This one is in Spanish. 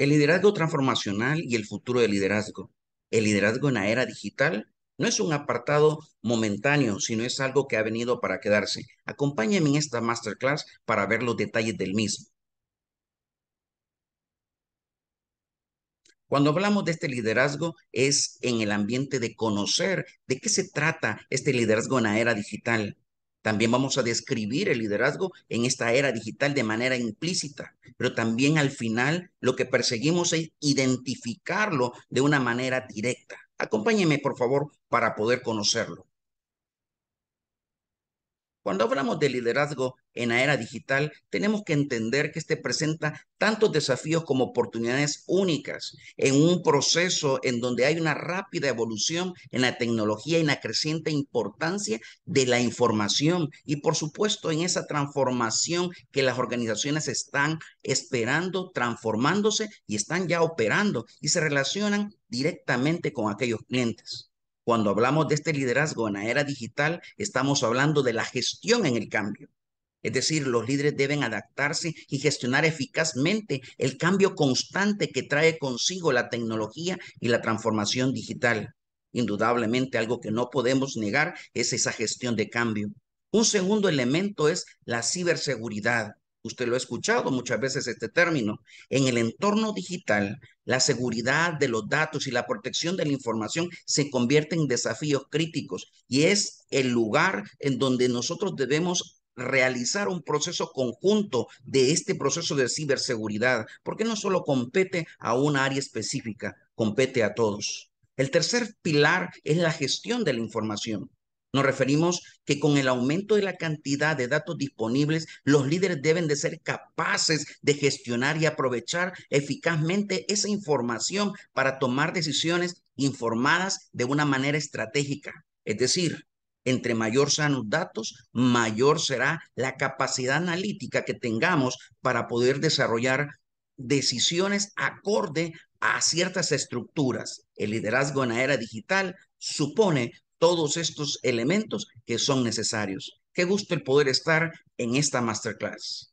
El liderazgo transformacional y el futuro del liderazgo. El liderazgo en la era digital no es un apartado momentáneo, sino es algo que ha venido para quedarse. Acompáñame en esta masterclass para ver los detalles del mismo. Cuando hablamos de este liderazgo es en el ambiente de conocer de qué se trata este liderazgo en la era digital. También vamos a describir el liderazgo en esta era digital de manera implícita pero también al final lo que perseguimos es identificarlo de una manera directa. Acompáñeme, por favor, para poder conocerlo. Cuando hablamos de liderazgo en la era digital, tenemos que entender que este presenta tantos desafíos como oportunidades únicas en un proceso en donde hay una rápida evolución en la tecnología y la creciente importancia de la información y por supuesto en esa transformación que las organizaciones están esperando, transformándose y están ya operando y se relacionan directamente con aquellos clientes. Cuando hablamos de este liderazgo en la era digital, estamos hablando de la gestión en el cambio. Es decir, los líderes deben adaptarse y gestionar eficazmente el cambio constante que trae consigo la tecnología y la transformación digital. Indudablemente, algo que no podemos negar es esa gestión de cambio. Un segundo elemento es la ciberseguridad. Usted lo ha escuchado muchas veces este término. En el entorno digital, la seguridad de los datos y la protección de la información se convierten en desafíos críticos y es el lugar en donde nosotros debemos realizar un proceso conjunto de este proceso de ciberseguridad, porque no solo compete a un área específica, compete a todos. El tercer pilar es la gestión de la información. Nos referimos que con el aumento de la cantidad de datos disponibles, los líderes deben de ser capaces de gestionar y aprovechar eficazmente esa información para tomar decisiones informadas de una manera estratégica. Es decir, entre mayor sean los datos, mayor será la capacidad analítica que tengamos para poder desarrollar decisiones acorde a ciertas estructuras. El liderazgo en la era digital supone todos estos elementos que son necesarios. Qué gusto el poder estar en esta masterclass.